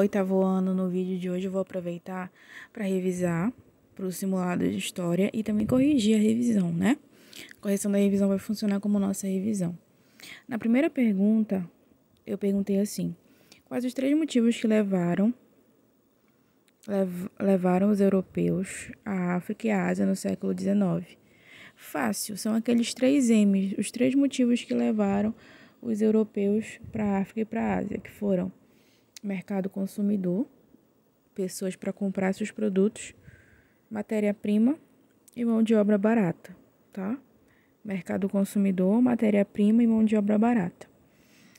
oitavo ano, no vídeo de hoje eu vou aproveitar para revisar para o simulado de história e também corrigir a revisão, né? A correção da revisão vai funcionar como nossa revisão. Na primeira pergunta, eu perguntei assim: quais os três motivos que levaram lev, levaram os europeus à África e à Ásia no século XIX? Fácil, são aqueles três M's, os três motivos que levaram os europeus para a África e para a Ásia, que foram mercado consumidor, pessoas para comprar seus produtos, matéria-prima e mão de obra barata, tá? Mercado consumidor, matéria-prima e mão de obra barata.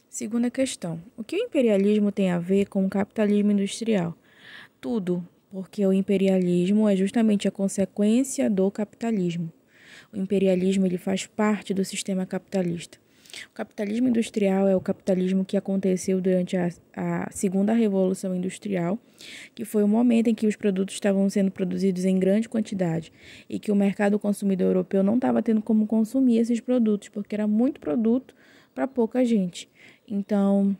Segunda questão: o que o imperialismo tem a ver com o capitalismo industrial? Tudo, porque o imperialismo é justamente a consequência do capitalismo. O imperialismo ele faz parte do sistema capitalista. O capitalismo industrial é o capitalismo que aconteceu durante a, a segunda revolução industrial, que foi o momento em que os produtos estavam sendo produzidos em grande quantidade e que o mercado consumidor europeu não estava tendo como consumir esses produtos, porque era muito produto para pouca gente. Então,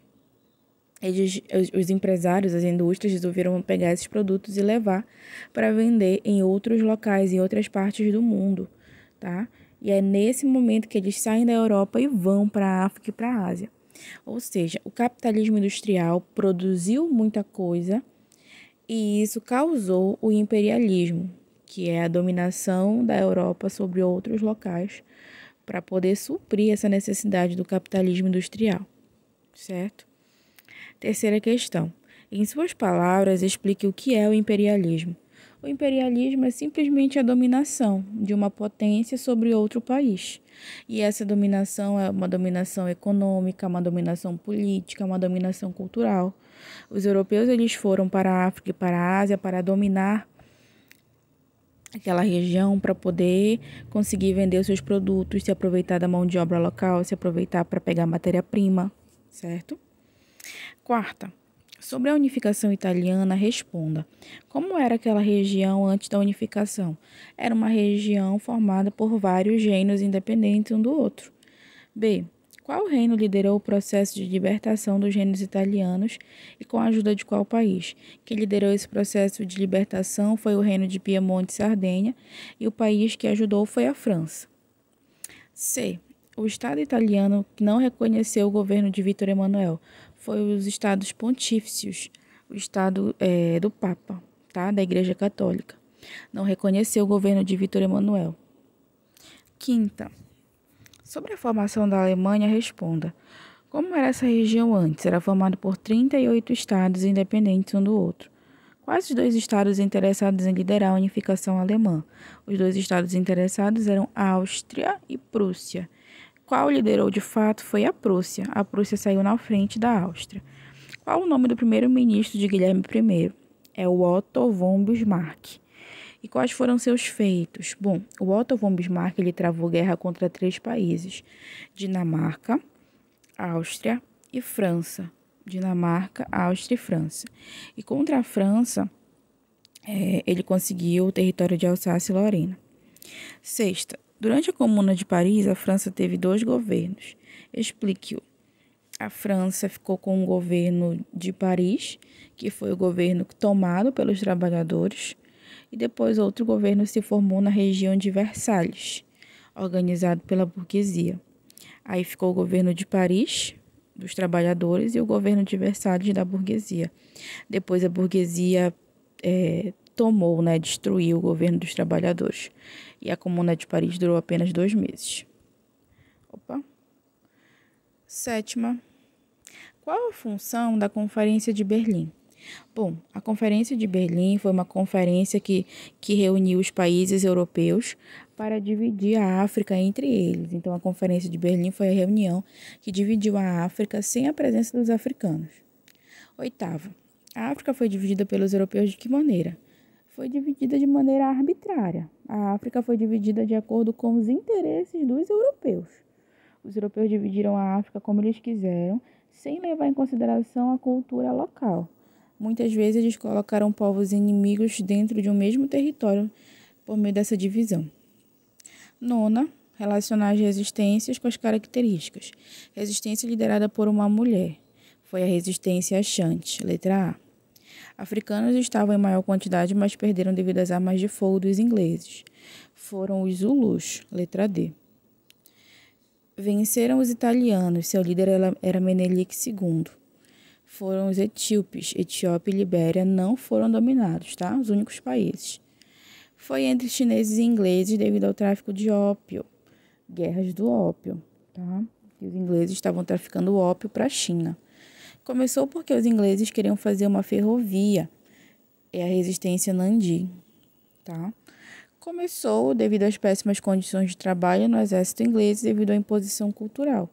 eles, os empresários, as indústrias resolveram pegar esses produtos e levar para vender em outros locais, em outras partes do mundo, tá? E é nesse momento que eles saem da Europa e vão para a África e para a Ásia. Ou seja, o capitalismo industrial produziu muita coisa e isso causou o imperialismo, que é a dominação da Europa sobre outros locais para poder suprir essa necessidade do capitalismo industrial, certo? Terceira questão. Em suas palavras, explique o que é o imperialismo. O imperialismo é simplesmente a dominação de uma potência sobre outro país. E essa dominação é uma dominação econômica, uma dominação política, uma dominação cultural. Os europeus eles foram para a África e para a Ásia para dominar aquela região para poder conseguir vender seus produtos, se aproveitar da mão de obra local, se aproveitar para pegar matéria-prima, certo? Quarta, Sobre a unificação italiana, responda: como era aquela região antes da unificação? Era uma região formada por vários reinos independentes um do outro. B. Qual reino liderou o processo de libertação dos reinos italianos e com a ajuda de qual país? que liderou esse processo de libertação foi o reino de Piemonte e Sardenha, e o país que ajudou foi a França. C. O Estado italiano não reconheceu o governo de Vítor Emanuel, foi os estados pontífices, o estado é, do Papa, tá? da Igreja Católica. Não reconheceu o governo de Vítor Emanuel. Quinta, sobre a formação da Alemanha, responda. Como era essa região antes? Era formada por 38 estados independentes um do outro. Quais os dois estados interessados em liderar a unificação alemã? Os dois estados interessados eram Áustria e Prússia. Qual liderou de fato foi a Prússia. A Prússia saiu na frente da Áustria. Qual o nome do primeiro-ministro de Guilherme I? É o Otto von Bismarck. E quais foram seus feitos? Bom, o Otto von Bismarck ele travou guerra contra três países: Dinamarca, Áustria e França. Dinamarca, Áustria e França. E contra a França, é, ele conseguiu o território de Alsácia e Lorena. Sexta, Durante a Comuna de Paris, a França teve dois governos. Explique-o. A França ficou com o governo de Paris, que foi o governo tomado pelos trabalhadores, e depois outro governo se formou na região de Versalhes, organizado pela burguesia. Aí ficou o governo de Paris, dos trabalhadores, e o governo de Versalhes, da burguesia. Depois a burguesia é, tomou, né, destruiu o governo dos trabalhadores. E a Comuna de Paris durou apenas dois meses. Opa. Sétima. Qual a função da Conferência de Berlim? Bom, a Conferência de Berlim foi uma conferência que, que reuniu os países europeus para dividir a África entre eles. Então, a Conferência de Berlim foi a reunião que dividiu a África sem a presença dos africanos. Oitavo, a África foi dividida pelos europeus de que maneira? foi dividida de maneira arbitrária. A África foi dividida de acordo com os interesses dos europeus. Os europeus dividiram a África como eles quiseram, sem levar em consideração a cultura local. Muitas vezes eles colocaram povos inimigos dentro de um mesmo território por meio dessa divisão. Nona, relacionar as resistências com as características. Resistência liderada por uma mulher. Foi a resistência Xante, letra A. Africanos estavam em maior quantidade, mas perderam devido às armas de fogo dos ingleses. Foram os Zulus, letra D. Venceram os italianos, seu líder era Menelik II. Foram os etíopes, Etiópia e Libéria não foram dominados, tá? Os únicos países. Foi entre chineses e ingleses devido ao tráfico de ópio, guerras do ópio, tá? os ingleses estavam traficando ópio para a China. Começou porque os ingleses queriam fazer uma ferrovia, é a resistência Nandi, tá? Começou devido às péssimas condições de trabalho no exército inglês devido à imposição cultural.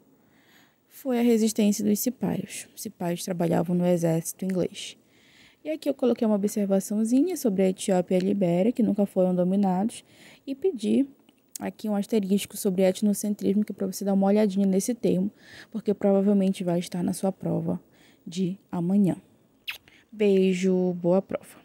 Foi a resistência dos cipaios. Os cipaios trabalhavam no exército inglês. E aqui eu coloquei uma observaçãozinha sobre a Etiópia e a Libéria, que nunca foram dominados, e pedi aqui um asterisco sobre etnocentrismo, que é para você dar uma olhadinha nesse termo, porque provavelmente vai estar na sua prova de amanhã. Beijo, boa prova.